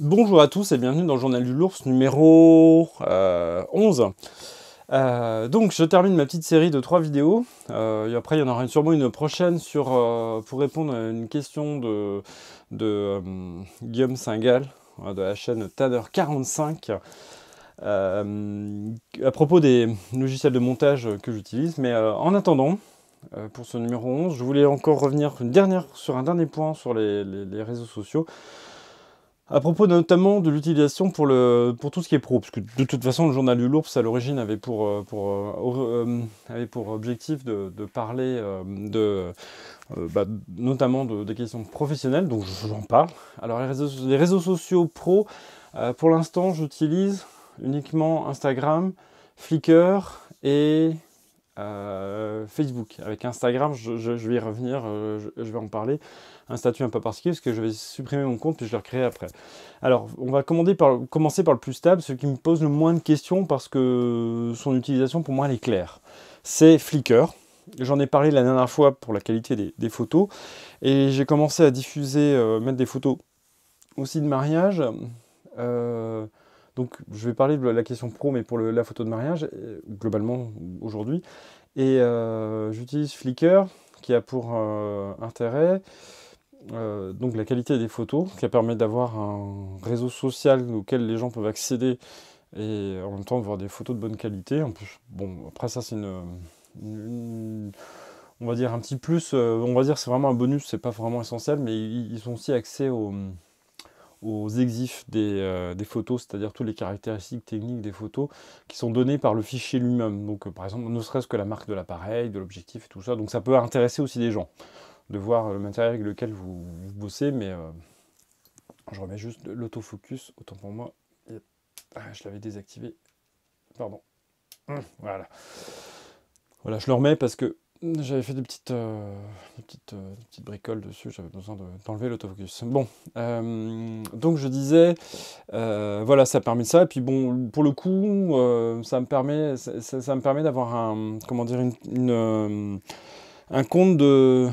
Bonjour à tous et bienvenue dans le journal du l'ours numéro 11. Euh, euh, donc je termine ma petite série de trois vidéos. Euh, et après il y en aura sûrement une prochaine sur, pour répondre à une question de, Guillaume Singal de la chaîne Tanner45 à propos des logiciels de montage que j'utilise. Mais en attendant, pour ce numéro 11, je voulais encore revenir sur un dernier point sur les réseaux sociaux. À propos notamment de l'utilisation pour, le, pour tout ce qui est pro, parce que de toute façon le journal du ça à l'origine avait pour, euh, pour, euh, euh, avait pour objectif de, parler de, bah, notamment de, des questions professionnelles, donc j'en parle. Alors les réseaux, les réseaux sociaux pro, pour l'instant j'utilise uniquement Instagram, Flickr et euh, Facebook. Avec Instagram, je, vais y revenir, euh, je, vais en parler. Un statut un peu particulier parce que je vais supprimer mon compte puis je le recréer après. Alors, on va commencer par le plus stable, ce qui me pose le moins de questions parce que son utilisation pour moi elle est claire. C'est Flickr. J'en ai parlé la dernière fois pour la qualité des, photos et j'ai commencé à diffuser, euh, mettre des photos aussi de mariage. Donc je vais parler de la question pro, mais pour la photo de mariage, euh, globalement aujourd'hui. Et euh, j'utilise Flickr, qui a pour euh, intérêt donc la qualité des photos, qui permet d'avoir un réseau social auquel les gens peuvent accéder et en même temps de voir des photos de bonne qualité. En plus, bon, après ça c'est une, on va dire un petit plus, on va dire c'est vraiment un bonus, c'est pas vraiment essentiel, mais ils ont aussi accès aux aux exifs euh, des, photos, c'est-à-dire toutes les caractéristiques techniques des photos qui sont données par le fichier lui-même. Donc, euh, par exemple, ne serait-ce que la marque de l'appareil, de l'objectif et tout ça. Donc, ça peut intéresser aussi des gens de voir le matériel avec lequel vous, bossez, mais euh, je remets juste l'autofocus, autant pour moi. Ah, je l'avais désactivé. Pardon. Hum, voilà. Voilà, je le remets parce que j'avais fait des petites, euh, petites, euh, petites, bricoles dessus, j'avais besoin d'enlever l'autofocus. Bon, euh, donc je disais, voilà, ça permet ça, et puis bon, pour le coup, ça me permet, ça, permet d'avoir un, comment dire, une, un compte de,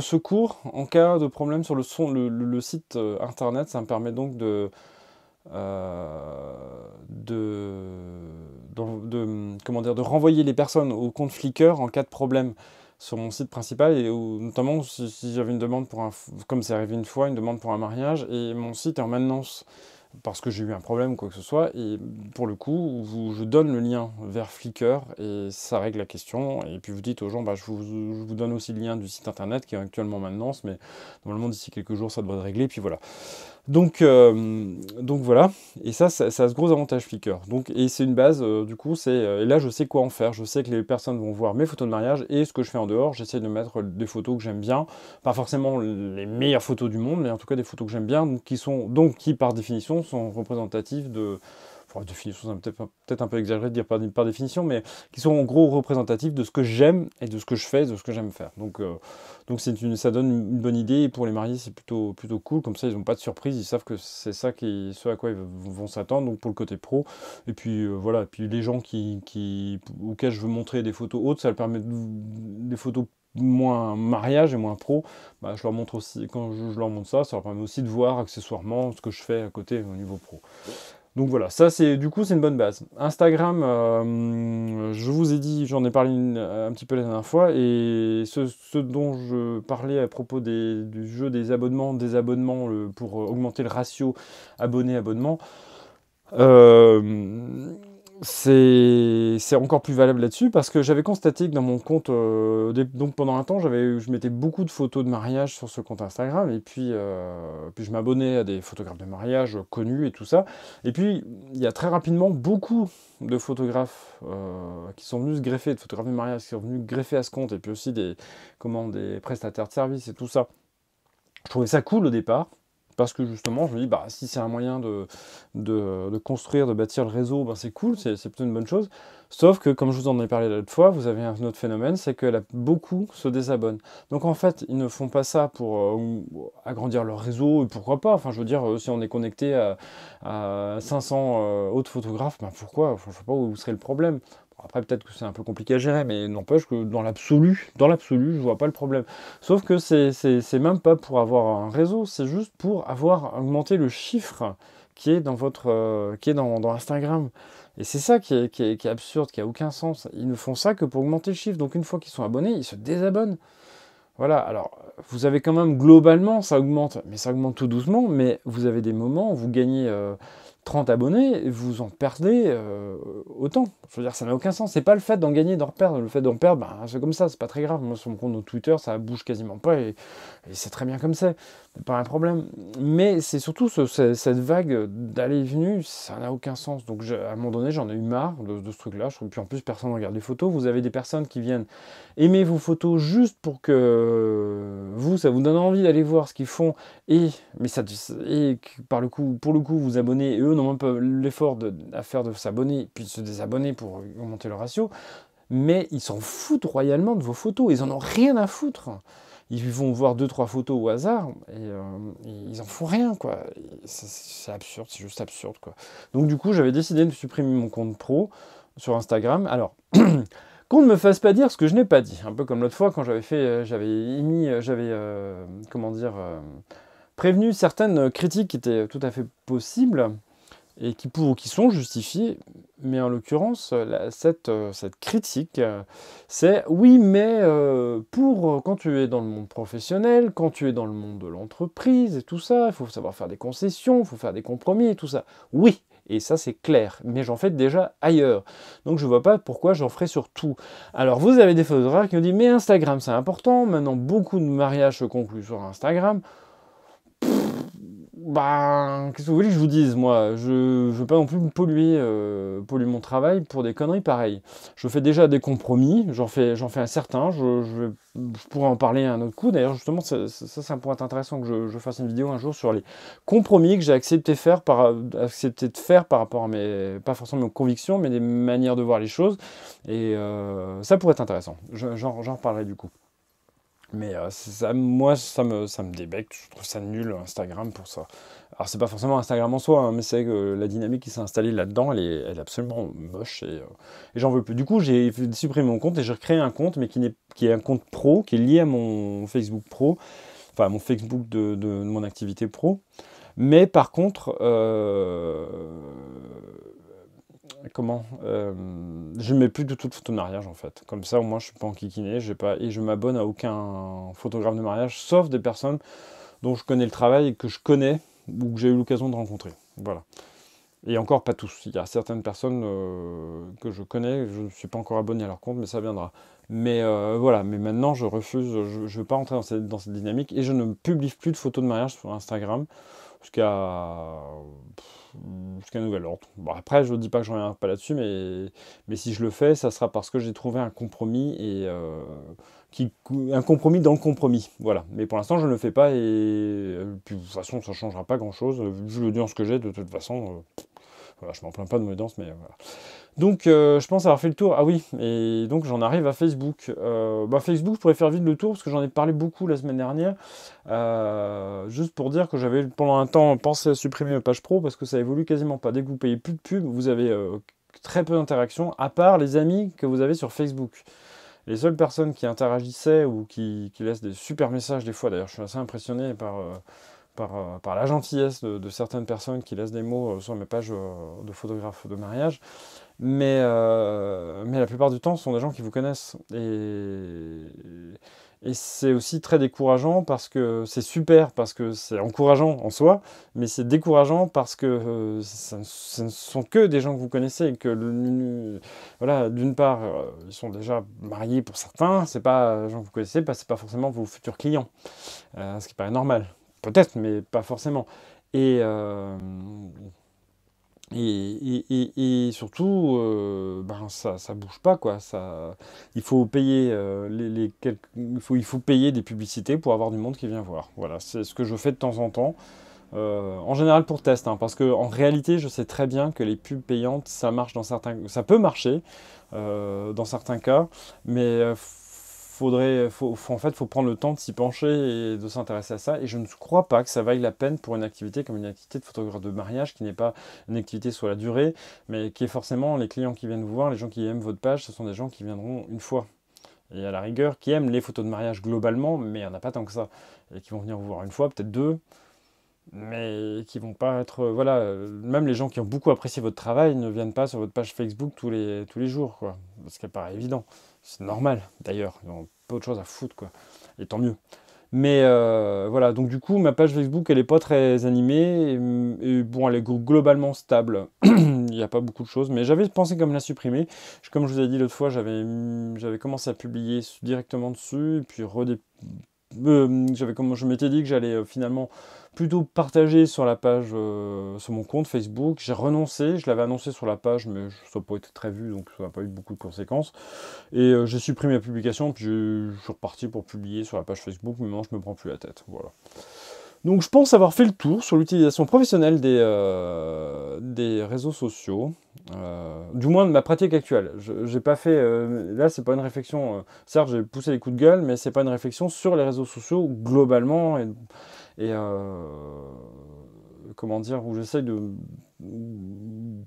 secours en cas de problème sur le, son, le site internet, ça me permet donc de euh, de, comment dire, de renvoyer les personnes au compte Flickr en cas de problème sur mon site principal et notamment si, j'avais une demande pour un comme c'est arrivé une fois une demande pour un mariage et mon site est en maintenance parce que j'ai eu un problème ou quoi que ce soit et pour le coup vous, je donne le lien vers Flickr et ça règle la question et puis vous dites aux gens bah, je, vous, donne aussi le lien du site internet qui est actuellement en maintenance mais normalement d'ici quelques jours ça devrait réglé et puis voilà donc, euh, donc voilà, et ça, ça, a ce gros avantage Flickr. Donc, et c'est une base, euh, du coup, c'est euh, et là je sais quoi en faire. Je sais que les personnes vont voir mes photos de mariage et ce que je fais en dehors. J'essaie de mettre des photos que j'aime bien, pas forcément les meilleures photos du monde, mais en tout cas des photos que j'aime bien, qui sont donc qui par définition sont représentatives de Oh, définition, c'est peut-être un peu exagéré de dire par, définition, mais qui sont en gros représentatifs de ce que j'aime et de ce que je fais, et de ce que j'aime faire. Donc, euh, donc, c'est une, ça donne une bonne idée, et pour les mariés, c'est plutôt, plutôt cool, comme ça ils n'ont pas de surprise, ils savent que c'est ça qui, ce à quoi ils vont s'attendre, donc pour le côté pro. Et puis euh, voilà, et puis les gens qui, auxquels je veux montrer des photos hautes, ça leur permet des photos moins mariage et moins pro, bah, je leur montre aussi, quand je, je, leur montre ça, ça leur permet aussi de voir accessoirement ce que je fais à côté au niveau pro. Donc voilà, ça c'est du coup c'est une bonne base. Instagram, euh, je vous ai dit, j'en ai parlé un petit peu la dernière fois, et ce, dont je parlais à propos du jeu des abonnements, des abonnements pour euh, augmenter le ratio abonné-abonnement, euh, c'est encore plus valable là-dessus parce que j'avais constaté que dans mon compte, euh, donc pendant un temps, je mettais beaucoup de photos de mariage sur ce compte Instagram et puis, euh, puis je m'abonnais à des photographes de mariage connus et tout ça. Et puis il y a très rapidement beaucoup de photographes euh, qui sont venus se greffer, de photographes de mariage qui sont venus greffer à ce compte et puis aussi des, comment, des prestataires de services et tout ça. Je trouvais ça cool au départ parce que justement, je me dis, bah, si c'est un moyen de, de, construire, de bâtir le réseau, ben, c'est cool, c'est plutôt une bonne chose. Sauf que, comme je vous en ai parlé l'autre fois, vous avez un autre phénomène, c'est que beaucoup se désabonnent. Donc en fait, ils ne font pas ça pour euh, agrandir leur réseau, et pourquoi pas. Enfin, je veux dire, euh, si on est connecté à, 500 euh, autres photographes, ben pourquoi Je ne sais pas où serait le problème. Après, peut-être que c'est un peu compliqué à gérer, mais n'empêche que dans l'absolu, dans l'absolu, je vois pas le problème. Sauf que c'est même pas pour avoir un réseau, c'est juste pour avoir augmenté le chiffre qui est dans votre, euh, qui est dans, Instagram. Et c'est ça qui est, absurde, qui a aucun sens. Ils ne font ça que pour augmenter le chiffre. Donc une fois qu'ils sont abonnés, ils se désabonnent. Voilà, alors vous avez quand même globalement, ça augmente, mais ça augmente tout doucement, mais vous avez des moments où vous gagnez, euh, 30 abonnés, vous en perdez euh, autant. Je veux dire, ça n'a aucun sens. C'est pas le fait d'en gagner, d'en perdre. Le fait d'en perdre, ben, c'est comme ça, c'est pas très grave. Moi, sur mon compte Twitter, ça bouge quasiment pas et, c'est très bien comme ça. Pas un problème. Mais c'est surtout cette vague d'aller et ça n'a aucun sens. Donc, à un moment donné, j'en ai eu marre de, ce truc-là. Je trouve puis en plus, personne ne regarde les photos. Vous avez des personnes qui viennent aimer vos photos juste pour que vous, ça vous donne envie d'aller voir ce qu'ils font et, mais ça, et par le coup, pour le coup, vous abonnez et eux n'ont un peu l'effort à faire de s'abonner, puis de se désabonner pour augmenter le ratio, mais ils s'en foutent royalement de vos photos, ils en ont rien à foutre. Ils vont voir deux trois photos au hasard et, euh, ils en font rien quoi. C'est absurde, c'est juste absurde quoi. Donc du coup j'avais décidé de supprimer mon compte pro sur Instagram. Alors qu'on ne me fasse pas dire ce que je n'ai pas dit. Un peu comme l'autre fois quand j'avais fait, euh, j'avais émis, euh, j'avais comment dire, prévenu certaines critiques qui étaient tout à fait possibles et qui, pour, qui sont justifiées. Mais en l'occurrence, euh, euh, cette, critique, euh, c'est oui, mais pour quand tu es dans le monde professionnel, quand tu es dans le monde de l'entreprise et tout ça, il faut savoir faire des concessions, il faut faire des compromis et tout ça. Oui, et ça c'est clair, mais j'en fais déjà ailleurs. Donc je ne vois pas pourquoi j'en ferais sur tout. Alors vous avez des photographes qui me disent mais Instagram c'est important, maintenant beaucoup de mariages se concluent sur Instagram bah, qu'est-ce que vous voulez que je vous dise, moi Je ne veux pas non plus polluer, euh, polluer mon travail pour des conneries pareilles. Je fais déjà des compromis, j'en fais, j'en fais un certain, je, pourrais en parler un autre coup. D'ailleurs, justement, ça, ça c'est un point intéressant que je, fasse une vidéo un jour sur les compromis que j'ai accepté, de faire par rapport à mes, pas forcément mes convictions, mais des manières de voir les choses. Et euh, ça pourrait être intéressant. J'en reparlerai du coup. Mais euh, ça, moi, ça me, ça me débecte, je trouve ça nul Instagram pour ça. Alors, c'est pas forcément Instagram en soi, hein, mais c'est que la dynamique qui s'est installée là-dedans, elle est, absolument moche euh, et, j'en veux plus. Du coup, j'ai supprimé mon compte et j'ai recréé un compte, mais qui, est, qui est un compte pro, qui est lié à mon Facebook pro, enfin à mon Facebook de, mon activité pro. Mais par contre, euh, comment je euh, Je mets plus du tout de photos de mariage en fait. Comme ça, au moins, je suis pas enquiquiné, j'ai pas et je m'abonne à aucun photographe de mariage, sauf des personnes dont je connais le travail et que je connais ou que j'ai eu l'occasion de rencontrer. Voilà. Et encore pas tous. Il y a certaines personnes euh, que je connais, je ne suis pas encore abonné à leur compte, mais ça viendra. Mais euh, voilà, mais maintenant je refuse, je ne veux pas entrer dans cette, dans cette, dynamique et je ne publie plus de photos de mariage sur Instagram. Jusqu'à jusqu'à nouvel ordre. Bon, après, je ne dis pas que je reviendrai pas là-dessus, mais, si je le fais, ça sera parce que j'ai trouvé un compromis et euh, un compromis dans le compromis. Voilà. Mais pour l'instant, je ne le fais pas et, euh, de toute façon, ça ne changera pas grand-chose. Vu l'audience que j'ai, de toute façon, euh, voilà, je m'en plains pas de danse mais euh, voilà. Donc, euh, je pense avoir fait le tour. Ah oui, et donc j'en arrive à Facebook. Euh, bah, Facebook, je pourrais faire vite le tour parce que j'en ai parlé beaucoup la semaine dernière. juste pour dire que j'avais pendant un temps pensé à supprimer ma page pro parce que ça évolue quasiment pas. Dès que vous payez plus de pub, vous avez très peu d'interactions, à part les amis que vous avez sur Facebook. Les seules personnes qui interagissaient ou qui, qui laissent des super messages, des fois d'ailleurs, je suis assez impressionné par euh, par, la gentillesse de, certaines personnes qui laissent des mots euh, sur mes pages euh, de photographes de mariage. Mais, la plupart du temps, ce sont des gens qui vous connaissent. Et, et c'est aussi très décourageant parce que c'est super, parce que c'est encourageant en soi, mais c'est décourageant parce que ce ne sont que des gens que vous connaissez et que, voilà, d'une part, ils sont déjà mariés pour certains, c'est pas gens que vous connaissez, pas c'est pas forcément vos futurs clients, ce qui paraît normal Peut-être, mais pas forcément. Et, euh, et, surtout, euh, ben ça ne bouge pas. Quoi. Ça, il, faut payer, euh, les, il, faut, il faut payer des publicités pour avoir du monde qui vient voir. Voilà, c'est ce que je fais de temps en temps. en général pour test, hein, parce que en réalité, je sais très bien que les pubs payantes, ça marche dans certains, ça peut marcher dans certains cas, mais faudrait, euh, faut, en fait, faut prendre le temps de s'y pencher et de s'intéresser à ça. Et je ne crois pas que ça vaille la peine pour une activité comme une activité de photographe de mariage, qui n'est pas une activité sur la durée, mais qui est forcément les clients qui viennent vous voir, les gens qui aiment votre page, ce sont des gens qui viendront une fois. Et à la rigueur, qui aiment les photos de mariage globalement, mais il n'y en a pas tant que ça. Et qui vont venir vous voir une fois, peut-être deux, mais qui vont pas être. Euh, voilà, euh, même les gens qui ont beaucoup apprécié votre travail ne viennent pas sur votre page Facebook tous les, tous les jours, quoi ce qu'elle paraît évident. C'est normal, d'ailleurs, ils ont pas autre chose à foutre, quoi. Et tant mieux. Mais euh, voilà, donc du coup, ma page Facebook, elle n'est pas très animée. Et, bon, elle est globalement stable. Il n'y a pas beaucoup de choses. Mais j'avais pensé comme la supprimer. comme je vous ai dit l'autre fois, j'avais commencé à publier directement dessus. Et puis redé j'avais je m'étais dit que j'allais euh, finalement plutôt partager sur la page, euh, sur mon compte Facebook. J'ai renoncé, je l'avais annoncé sur la page, mais ça n'a pas été très vu, donc ça n'a pas eu beaucoup de conséquences. Et euh, j'ai supprimé la publication, puis je, suis reparti pour publier sur la page Facebook, mais maintenant je me prends plus la tête. Voilà. Donc je pense avoir fait le tour sur l'utilisation professionnelle des, euh, des réseaux sociaux, euh, du moins de ma pratique actuelle. J'ai pas fait, euh, là c'est pas une réflexion, certes j'ai poussé les coups de gueule, mais c'est pas une réflexion sur les réseaux sociaux globalement et comment dire, où j'essaye de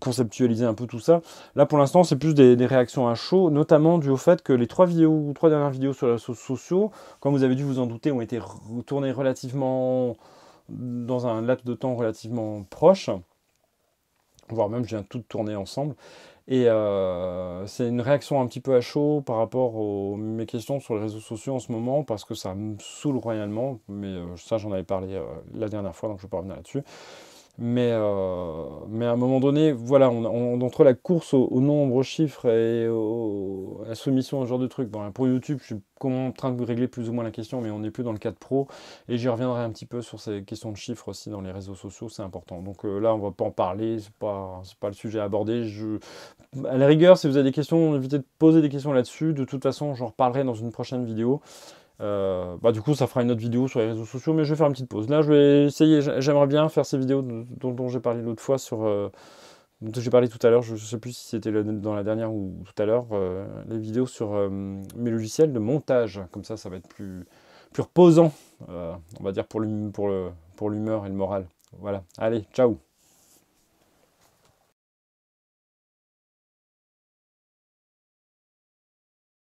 conceptualiser un peu tout ça. Là, pour l'instant, c'est plus des, réactions à chaud, notamment dû au fait que les trois vidéos, trois dernières vidéos sur les réseaux sociaux, comme vous avez dû vous en douter, ont été tournées relativement dans un laps de temps relativement proche, voire même, je viens tout tourner ensemble. Et euh, c'est une réaction un petit peu à chaud par rapport aux mes questions sur les réseaux sociaux en ce moment, parce que ça me saoule royalement, mais euh, ça j'en avais parlé euh, la dernière fois, donc je ne vais pas revenir là-dessus. Mais, euh, mais à un moment donné, voilà, on, entre la course au, nombre, aux chiffres et à la soumission, ce genre de truc. Bon, pour YouTube, je suis en train de régler plus ou moins la question, mais on n'est plus dans le cadre pro. Et j'y reviendrai un petit peu sur ces questions de chiffres aussi dans les réseaux sociaux, c'est important. Donc euh, là, on ne va pas en parler, c'est pas, pas le sujet à aborder. Je... À la rigueur, si vous avez des questions, évitez de poser des questions là-dessus. De toute façon, j'en reparlerai dans une prochaine vidéo. Euh, bah, du coup, ça fera une autre vidéo sur les réseaux sociaux, mais je vais faire une petite pause. Là, je vais essayer, j'aimerais bien faire ces vidéos dont, j'ai parlé l'autre fois sur... Euh, dont j'ai parlé tout à l'heure, je ne sais plus si c'était dans la dernière ou tout à l'heure, euh, les vidéos sur mes logiciels de montage. Comme ça, ça va être plus, plus reposant, on va dire, pour l'humeur et le moral. Voilà, allez, ciao